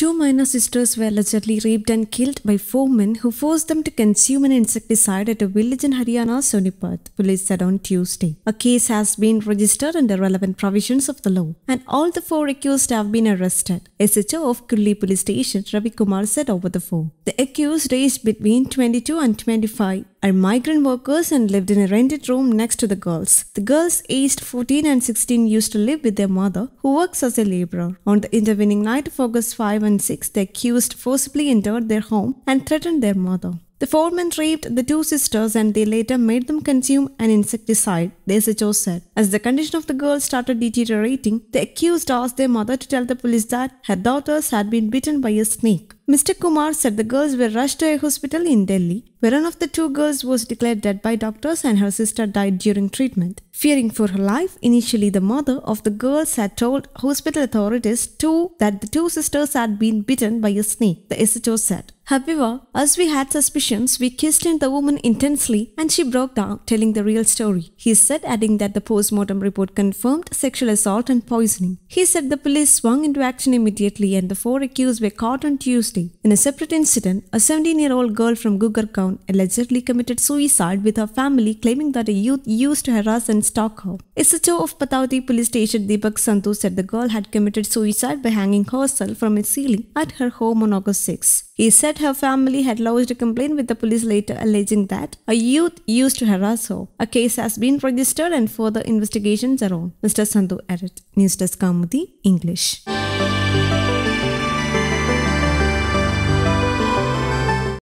Two minor sisters were allegedly raped and killed by four men who forced them to consume an insecticide at a village in Haryana, Sonipat, police said on Tuesday. A case has been registered under relevant provisions of the law, and all the four accused have been arrested, SHO of Kulli police station Ravi Kumar said over the phone. The accused aged between 22 and 25 are migrant workers and lived in a rented room next to the girls. The girls aged 14 and 16 used to live with their mother, who works as a laborer. On the intervening night of August 5 the accused forcibly entered their home and threatened their mother. The foreman raped the two sisters and they later made them consume an insecticide, the SHO said. As the condition of the girls started deteriorating, the accused asked their mother to tell the police that her daughters had been bitten by a snake. Mr. Kumar said the girls were rushed to a hospital in Delhi, where one of the two girls was declared dead by doctors and her sister died during treatment. Fearing for her life, initially the mother of the girls had told hospital authorities too that the two sisters had been bitten by a snake, the SHO said. However, as we had suspicions, we questioned the woman intensely and she broke down, telling the real story. He said, adding that the post-mortem report confirmed sexual assault and poisoning. He said the police swung into action immediately and the four accused were caught on Tuesday. In a separate incident, a 17-year-old girl from Gugarkaun allegedly committed suicide with her family claiming that a youth used to harass and stalk her. SHO of Patauti police station Deepak Santu said the girl had committed suicide by hanging herself from a ceiling at her home on August 6. He said her family had lodged a complaint with the police later alleging that a youth used to harass her. A case has been registered and further investigations are on. Mr. Sandhu added. News Desk Kamudi, English.